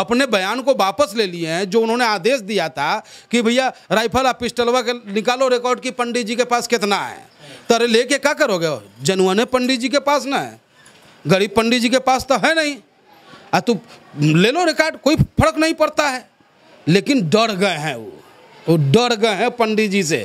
अपने बयान को वापस ले लिए हैं जो उन्होंने आदेश दिया था कि भैया राइफल आप पिस्टलवा के निकालो रिकॉर्ड कि पंडित जी के पास कितना है तो अरे लेके क्या करोगे जनवन पंडित जी के पास ना है गरीब पंडित जी के पास तो है नहीं आ तू ले लो रिकॉर्ड कोई फर्क नहीं पड़ता है लेकिन डर गए हैं वो वो डर गए हैं पंडित जी से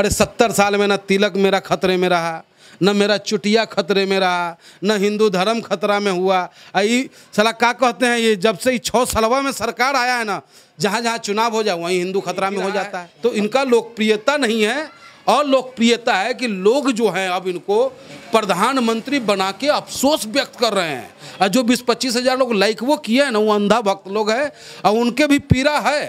अरे सत्तर साल में ना तिलक मेरा खतरे में रहा न मेरा चुटिया खतरे में रहा न हिंदू धर्म खतरा में हुआ आई सला का कहते हैं ये जब से छः सलवा में सरकार आया है ना जहाँ जहाँ चुनाव हो जाए वहीं हिंदू खतरा में हो जाता है तो इनका लोकप्रियता नहीं है और लोकप्रियता है कि लोग जो हैं अब इनको प्रधानमंत्री बना के अफसोस व्यक्त कर रहे हैं और जो बीस पच्चीस हज़ार लोग लाइक वो किए हैं ना वो अंधा भक्त लोग हैं और उनके भी पीड़ा है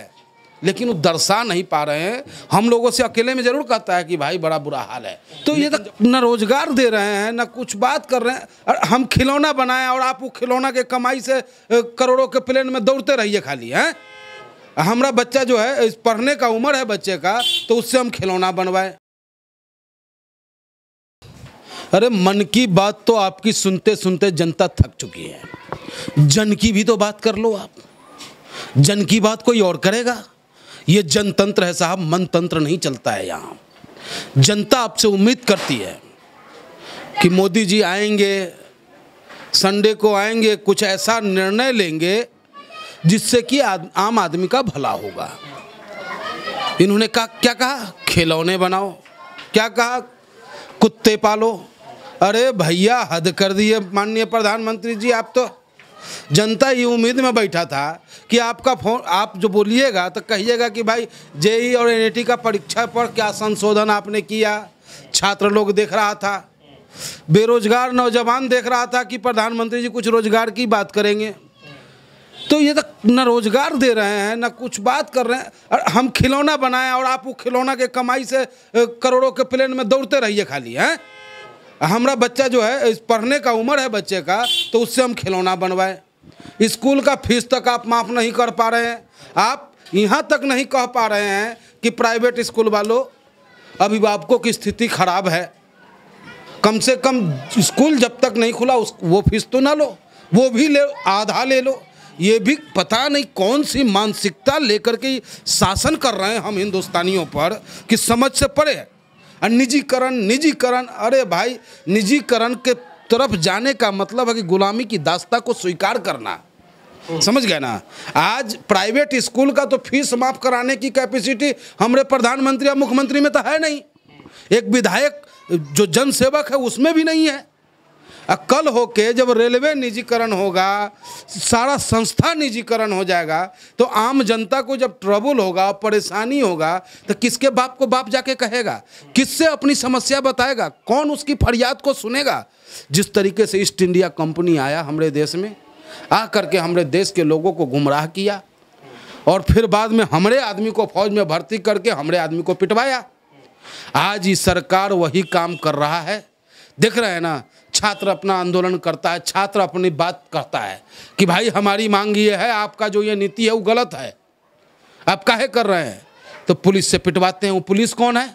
लेकिन वो दर्शा नहीं पा रहे हैं हम लोगों से अकेले में जरूर कहता है कि भाई बड़ा बुरा हाल है तो ये तो न रोजगार दे रहे हैं ना कुछ बात कर रहे हैं हम खिलौना बनाए और आप वो खिलौना के कमाई से करोड़ों के प्लेन में दौड़ते रहिए खाली हैं हमारा बच्चा जो है इस पढ़ने का उम्र है बच्चे का तो उससे हम खिलौना बनवाए अरे मन की बात तो आपकी सुनते सुनते जनता थक चुकी है जन की भी तो बात कर लो आप जन की बात कोई और करेगा ये जनतंत्र है साहब मन तंत्र नहीं चलता है यहाँ जनता आपसे उम्मीद करती है कि मोदी जी आएंगे संडे को आएंगे कुछ ऐसा निर्णय लेंगे जिससे कि आद, आम आदमी का भला होगा इन्होंने कहा क्या कहा खिलौने बनाओ क्या कहा कुत्ते पालो अरे भैया हद कर दिए माननीय प्रधानमंत्री जी आप तो जनता ये उम्मीद में बैठा था कि आपका फोन आप जो बोलिएगा तो कहिएगा कि भाई जेई और एन का परीक्षा पर क्या संशोधन आपने किया छात्र लोग देख रहा था बेरोजगार नौजवान देख रहा था कि प्रधानमंत्री जी कुछ रोजगार की बात करेंगे तो ये तो न रोजगार दे रहे हैं ना कुछ बात कर रहे हैं और हम खिलौना बनाए और आप वो खिलौना के कमाई से करोड़ों के प्लेन में दौड़ते रहिए खाली हैं हमारा बच्चा जो है इस पढ़ने का उम्र है बच्चे का तो उससे हम खिलौना बनवाए स्कूल का फीस तक आप माफ़ नहीं कर पा रहे हैं आप यहाँ तक नहीं कह पा रहे हैं कि प्राइवेट स्कूल वालों अभिभावकों की स्थिति खराब है कम से कम स्कूल जब तक नहीं खुला उस वो फीस तो ना लो वो भी ले आधा ले लो ये भी पता नहीं कौन सी मानसिकता लेकर के शासन कर रहे हैं हम हिंदुस्तानियों पर कि समझ से परे है और निजीकरण निजीकरण अरे भाई निजीकरण के तरफ जाने का मतलब है कि गुलामी की दास्ता को स्वीकार करना हम्म। समझ गए ना आज प्राइवेट स्कूल का तो फीस माफ कराने की कैपेसिटी हमारे प्रधानमंत्री या मुख्यमंत्री में तो है नहीं एक विधायक जो जनसेवक है उसमें भी नहीं है कल होके जब रेलवे निजीकरण होगा सारा संस्था निजीकरण हो जाएगा तो आम जनता को जब ट्रबल होगा परेशानी होगा तो किसके बाप को बाप जाके कहेगा किससे अपनी समस्या बताएगा कौन उसकी फरियाद को सुनेगा जिस तरीके से ईस्ट इंडिया कंपनी आया हमारे देश में आ करके हमारे देश के लोगों को गुमराह किया और फिर बाद में हमारे आदमी को फौज में भर्ती करके हमारे आदमी को पिटवाया आज ये सरकार वही काम कर रहा है देख रहे हैं ना छात्र अपना आंदोलन करता है छात्र अपनी बात करता है कि भाई हमारी मांग ये है आपका जो ये नीति है वो गलत है आप काहे कर रहे हैं तो पुलिस से पिटवाते हैं वो पुलिस कौन है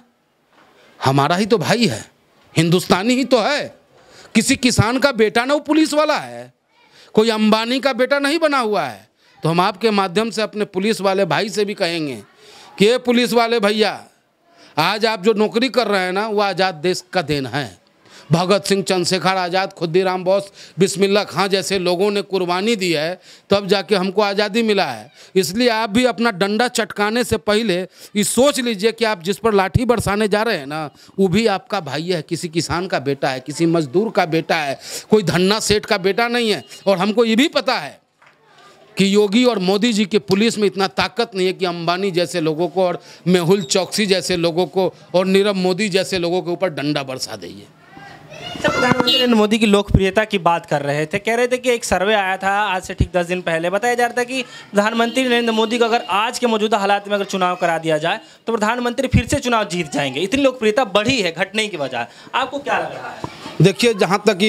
हमारा ही तो भाई है हिंदुस्तानी ही तो है किसी किसान का बेटा ना वो पुलिस वाला है कोई अंबानी का बेटा नहीं बना हुआ है तो हम आपके माध्यम से अपने पुलिस वाले भाई से भी कहेंगे कि ये पुलिस वाले भैया आज आप जो नौकरी कर रहे हैं ना वो आज़ाद देश का देन है भगत सिंह चंद्रशेखर आज़ाद खुद्दीराम बोस बिस्मिल्ला खां जैसे लोगों ने कुर्बानी दी है तब जाके हमको आज़ादी मिला है इसलिए आप भी अपना डंडा चटकाने से पहले ये सोच लीजिए कि आप जिस पर लाठी बरसाने जा रहे हैं ना वो भी आपका भाई है किसी किसान का बेटा है किसी मजदूर का बेटा है कोई धन्ना सेठ का बेटा नहीं है और हमको ये भी पता है कि योगी और मोदी जी के पुलिस में इतना ताकत नहीं है कि अंबानी जैसे लोगों को और मेहुल चौकसी जैसे लोगों को और नीरव मोदी जैसे लोगों के ऊपर डंडा बरसा दीजिए प्रधानमंत्री नरेंद्र मोदी की लोकप्रियता की बात कर रहे थे कह रहे थे कि एक सर्वे आया था आज से ठीक दस दिन पहले बताया जा रहा था कि प्रधानमंत्री नरेंद्र मोदी का अगर आज के मौजूदा हालात में अगर चुनाव करा दिया जाए तो प्रधानमंत्री फिर से चुनाव जीत जाएंगे इतनी लोकप्रियता बढ़ी है घटने की बजाय आपको क्या लग रहा है देखिए जहाँ तक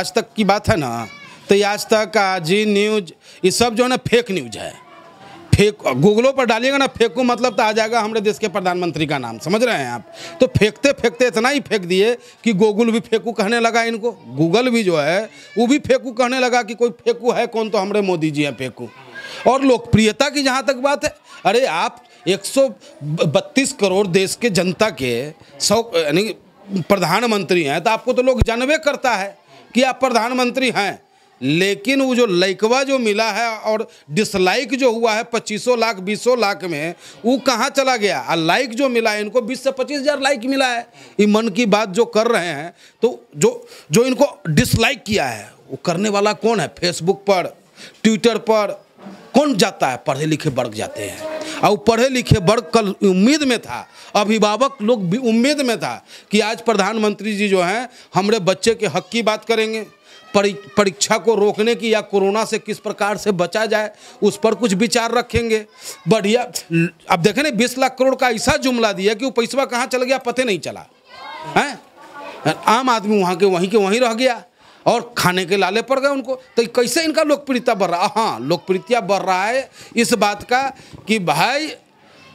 आज तक की बात है ना तो आज तक जी न्यूज ये सब जो है ना फेक न्यूज है फेंक गूगलों पर डालिएगा ना फेंकू मतलब तो आ जाएगा हमारे देश के प्रधानमंत्री का नाम समझ रहे हैं आप तो फेंकते फेंकते इतना ही फेंक दिए कि गूगल भी फेंकू कहने लगा इनको गूगल भी जो है वो भी फेंकू कहने लगा कि कोई फेंकू है कौन तो हमारे मोदी जी हैं फेंकू और लोकप्रियता की जहाँ तक बात है अरे आप एक करोड़ देश के जनता के सौ यानी प्रधानमंत्री हैं तो आपको तो लोग जानवे करता है कि आप प्रधानमंत्री हैं लेकिन वो जो लाइकवा जो मिला है और डिसलाइक जो हुआ है पच्चीसों लाख बीसों लाख में वो कहाँ चला गया और लाइक जो मिला है इनको बीस से पच्चीस हज़ार लाइक मिला है ये मन की बात जो कर रहे हैं तो जो जो इनको डिसलाइक किया है वो करने वाला कौन है फेसबुक पर ट्विटर पर कौन जाता है पढ़े लिखे वर्ग जाते हैं और पढ़े लिखे वर्ग कल उम्मीद में था अभिभावक लोग भी उम्मीद में था कि आज प्रधानमंत्री जी जो हैं हमारे बच्चे के हक की बात करेंगे परीक्षा को रोकने की या कोरोना से किस प्रकार से बचा जाए उस पर कुछ विचार रखेंगे बढ़िया अब देखें ना बीस लाख करोड़ का ऐसा जुमला दिया कि वो पैसा कहाँ चल गया पते नहीं चला है आम आदमी वहाँ के वहीं के वहीं रह गया और खाने के लाले पड़ गए उनको तो कैसे इनका लोकप्रियता बढ़ रहा हाँ लोकप्रियता बढ़ रहा है इस बात का कि भाई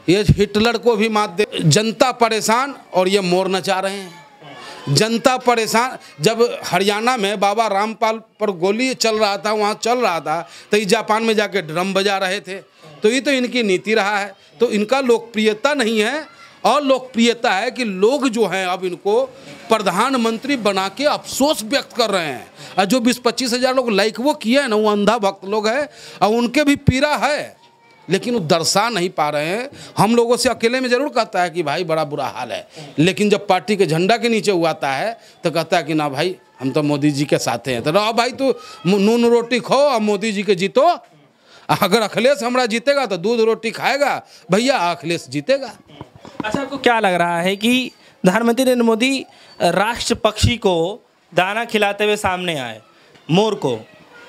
ये हिटलर को भी मात दे जनता परेशान और ये मोर नचा रहे हैं जनता परेशान जब हरियाणा में बाबा रामपाल पर गोली चल रहा था वहाँ चल रहा था तो ये जापान में जाके ड्रम बजा रहे थे तो ये तो इनकी नीति रहा है तो इनका लोकप्रियता नहीं है अलोकप्रियता लोकप्रियता है कि लोग जो हैं अब इनको प्रधानमंत्री बना के अफसोस व्यक्त कर रहे हैं और जो बीस पच्चीस हज़ार लोग लाइक वो किए हैं ना वो अंधा भक्त लोग हैं और उनके भी पीरा है लेकिन वो दर्शा नहीं पा रहे हैं हम लोगों से अकेले में ज़रूर कहता है कि भाई बड़ा बुरा हाल है लेकिन जब पार्टी के झंडा के नीचे हुआ है तो कहता है कि ना भाई हम तो मोदी जी के साथ हैं तो रहो भाई तू नून रोटी खो और मोदी जी के जीतो अगर अखिलेश हमारा जीतेगा तो दूध रोटी खाएगा भैया अखिलेश जीतेगा अच्छा आपको क्या लग रहा है कि प्रधानमंत्री नरेंद्र मोदी राष्ट्र पक्षी को दाना खिलाते हुए सामने आए मोर को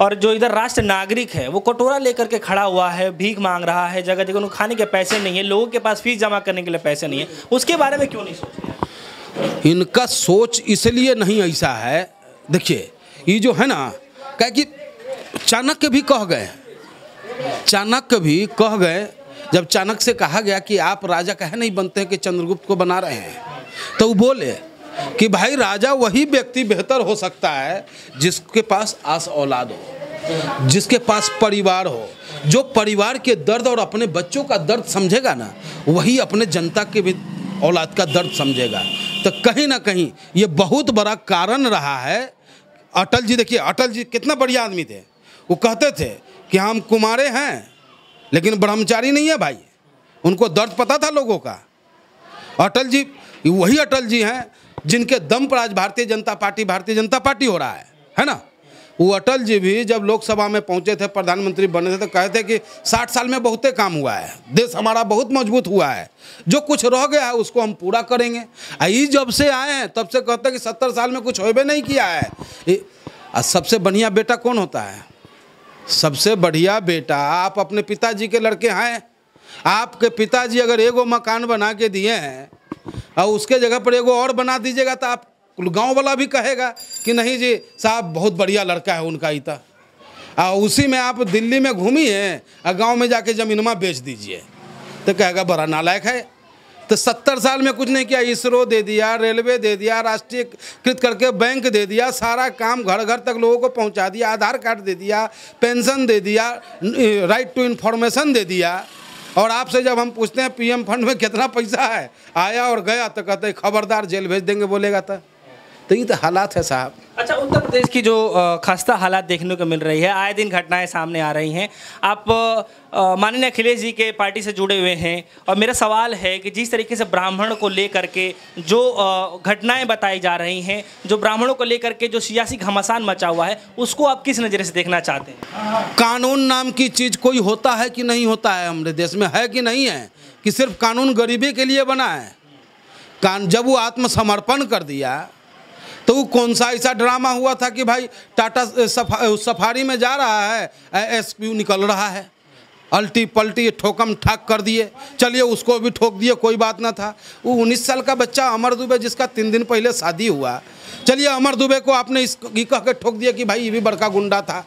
और जो इधर राष्ट्र नागरिक है वो कटोरा लेकर के खड़ा हुआ है भीख मांग रहा है जगह जगह उन्हें खाने के पैसे नहीं है लोगों के पास फीस जमा करने के लिए पैसे नहीं है उसके बारे में क्यों नहीं सोच इनका सोच इसलिए नहीं ऐसा है देखिए ये जो है ना क्या कि चाणक्य भी कह गए चाणक्य भी कह गए जब चाणक्य से कहा गया कि आप राजा कहे नहीं बनते हैं कि चंद्रगुप्त को बना रहे हैं तो वो बोले कि भाई राजा वही व्यक्ति बेहतर हो सकता है जिसके पास आस औलाद हो जिसके पास परिवार हो जो परिवार के दर्द और अपने बच्चों का दर्द समझेगा ना वही अपने जनता के भी औलाद का दर्द समझेगा तो कहीं ना कहीं ये बहुत बड़ा कारण रहा है अटल जी देखिए अटल जी कितना बढ़िया आदमी थे वो कहते थे कि हम कुमारे हैं लेकिन ब्रह्मचारी नहीं है भाई उनको दर्द पता था लोगों का अटल जी वही अटल जी हैं जिनके दम पर आज भारतीय जनता पार्टी भारतीय जनता पार्टी हो रहा है है ना वो अटल जी भी जब लोकसभा में पहुंचे थे प्रधानमंत्री बने थे तो कहे थे कि 60 साल में बहुत काम हुआ है देश हमारा बहुत मजबूत हुआ है जो कुछ रह गया है उसको हम पूरा करेंगे आई जब से आए हैं तब से कहते हैं कि 70 साल में कुछ होबे नहीं किया है सबसे बढ़िया बेटा कौन होता है सबसे बढ़िया बेटा आप अपने पिताजी के लड़के हैं आपके पिताजी अगर एगो मकान बना के दिए हैं और उसके जगह पर एगो और बना दीजिएगा तो आप गांव वाला भी कहेगा कि नहीं जी साहब बहुत बढ़िया लड़का है उनका इता और उसी में आप दिल्ली में घूमिए और गाँव में जाके ज़मीनमा बेच दीजिए तो कहेगा बड़ा नालायक है तो सत्तर साल में कुछ नहीं किया इसरो दे दिया रेलवे दे दिया राष्ट्रीयकृत करके बैंक दे दिया सारा काम घर घर तक लोगों को पहुंचा दिया आधार कार्ड दे दिया पेंशन दे दिया राइट टू इन्फॉर्मेशन दे दिया और आपसे जब हम पूछते हैं पीएम फंड में कितना पैसा है आया और गया तो कहते खबरदार जेल भेज देंगे बोलेगा तो तो ये तो हालात है साहब अच्छा उत्तर प्रदेश की जो खस्ता हालात देखने को मिल रही है आए दिन घटनाएं सामने आ रही हैं आप माननीय अखिलेश जी के पार्टी से जुड़े हुए हैं और मेरा सवाल है कि जिस तरीके से ब्राह्मण को लेकर के जो घटनाएं बताई जा रही हैं जो ब्राह्मणों को लेकर के जो सियासी घमासान मचा हुआ है उसको आप किस नज़र से देखना चाहते हैं कानून नाम की चीज़ कोई होता है कि नहीं होता है हमारे देश में है कि नहीं है कि सिर्फ कानून गरीबी के लिए बना है कान जब वो आत्मसमर्पण कर दिया तो वो कौन सा ऐसा ड्रामा हुआ था कि भाई टाटा सफा, सफारी में जा रहा है एस निकल रहा है अल्टी पल्टी ठोकम ठाक कर दिए चलिए उसको भी ठोक दिए कोई बात ना था वो उन्नीस साल का बच्चा अमर दुबे जिसका तीन दिन पहले शादी हुआ चलिए अमर दुबे को आपने इस कह के ठोक दिया कि भाई ये भी बड़का गुंडा था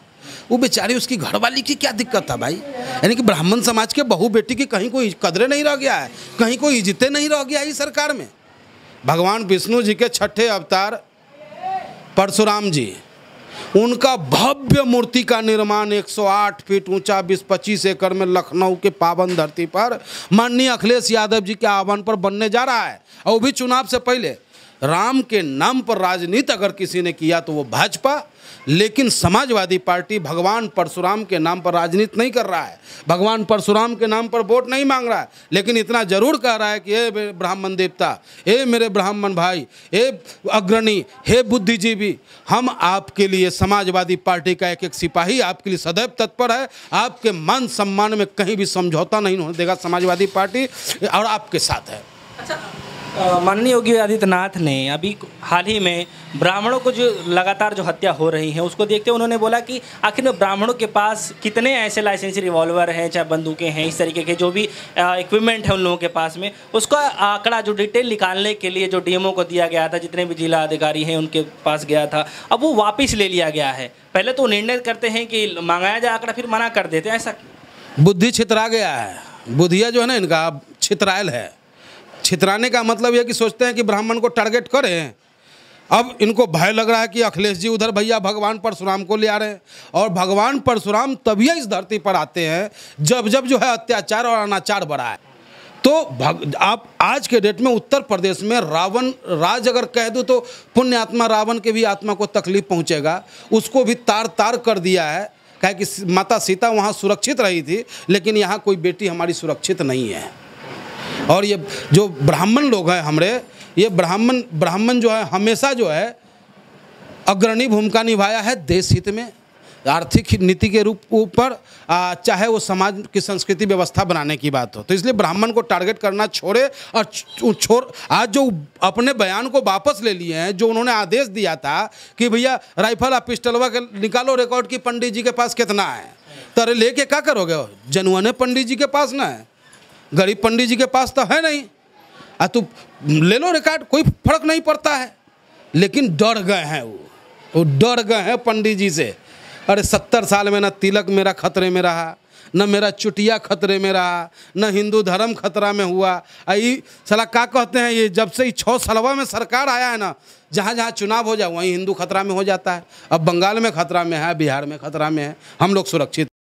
वो बेचारी उसकी घरवाली की क्या दिक्कत था भाई यानी कि ब्राह्मण समाज के बहू बेटी की कहीं कोई कदरे नहीं रह गया है कहीं कोई इज्जतें नहीं रह गया इस सरकार में भगवान विष्णु जी के छठे अवतार परशुराम जी उनका भव्य मूर्ति का निर्माण 108 फीट ऊंचा बीस पच्चीस एकड़ में लखनऊ के पावन धरती पर माननीय अखिलेश यादव जी के आह्वान पर बनने जा रहा है और भी चुनाव से पहले राम के नाम पर राजनीति अगर किसी ने किया तो वो भाजपा लेकिन समाजवादी पार्टी भगवान परशुराम के नाम पर राजनीति नहीं कर रहा है भगवान परशुराम के नाम पर वोट नहीं मांग रहा है लेकिन इतना जरूर कह रहा है कि हे ब्राह्मण देवता हे मेरे ब्राह्मण भाई हे अग्रणी हे बुद्धिजीवी हम आपके लिए समाजवादी पार्टी का एक एक सिपाही आपके लिए सदैव तत्पर है आपके मान सम्मान में कहीं भी समझौता नहीं होने देगा समाजवादी पार्टी और आपके साथ है अच्छा माननीय योगी आदित्यनाथ ने अभी हाल ही में ब्राह्मणों को जो लगातार जो हत्या हो रही है उसको देखते हुए उन्होंने बोला कि आखिर में ब्राह्मणों के पास कितने ऐसे लाइसेंसी रिवॉल्वर हैं चाहे बंदूकें हैं इस तरीके के जो भी इक्विपमेंट है उन लोगों के पास में उसका आंकड़ा जो डिटेल निकालने के लिए जो डी को दिया गया था जितने भी जिला अधिकारी हैं उनके पास गया था अब वो वापस ले लिया गया है पहले तो निर्णय करते हैं कि मंगाया जाए आंकड़ा फिर मना कर देते हैं ऐसा बुद्धि छितरा गया है बुद्धिया जो है ना इनका छितरायल है छितराने का मतलब यह कि सोचते हैं कि ब्राह्मण को टारगेट करें अब इनको भय लग रहा है कि अखिलेश जी उधर भैया भगवान परशुराम को ले आ रहे हैं और भगवान परशुराम तभी इस धरती पर आते हैं जब जब जो है अत्याचार और अनाचार बढ़ा है तो भग आप आज के डेट में उत्तर प्रदेश में रावण राज अगर कह दूँ तो पुण्य आत्मा रावण के भी आत्मा को तकलीफ पहुँचेगा उसको भी तार तार कर दिया है कहे कि माता सीता वहाँ सुरक्षित रही थी लेकिन यहाँ कोई बेटी हमारी सुरक्षित नहीं है और ये जो ब्राह्मण लोग हैं हमारे ये ब्राह्मण ब्राह्मण जो है हमेशा जो है अग्रणी भूमिका निभाया है देश हित में आर्थिक नीति के रूप ऊपर चाहे वो समाज की संस्कृति व्यवस्था बनाने की बात हो तो इसलिए ब्राह्मण को टारगेट करना छोड़े और छोड़ आज जो अपने बयान को वापस ले लिए हैं जो उन्होंने आदेश दिया था कि भैया राइफल और पिस्टलवा के निकालो रिकॉर्ड कि पंडित जी के पास कितना है तो अरे लेके क्या करोगे जनुअन पंडित जी के पास ना है गरीब पंडित जी के पास तो है नहीं आ तो ले लो रिकॉर्ड कोई फर्क नहीं पड़ता है लेकिन डर गए हैं वो वो डर गए हैं पंडित जी से अरे सत्तर साल में ना तिलक मेरा खतरे में रहा न मेरा चुटिया खतरे में रहा न हिंदू धर्म खतरा में हुआ आई सला क्या कहते हैं ये जब से छः सलवा में सरकार आया है ना जहाँ जहाँ चुनाव हो जाए वहीं हिंदू खतरा में हो जाता है अब बंगाल में खतरा में है बिहार में खतरा में है हम लोग सुरक्षित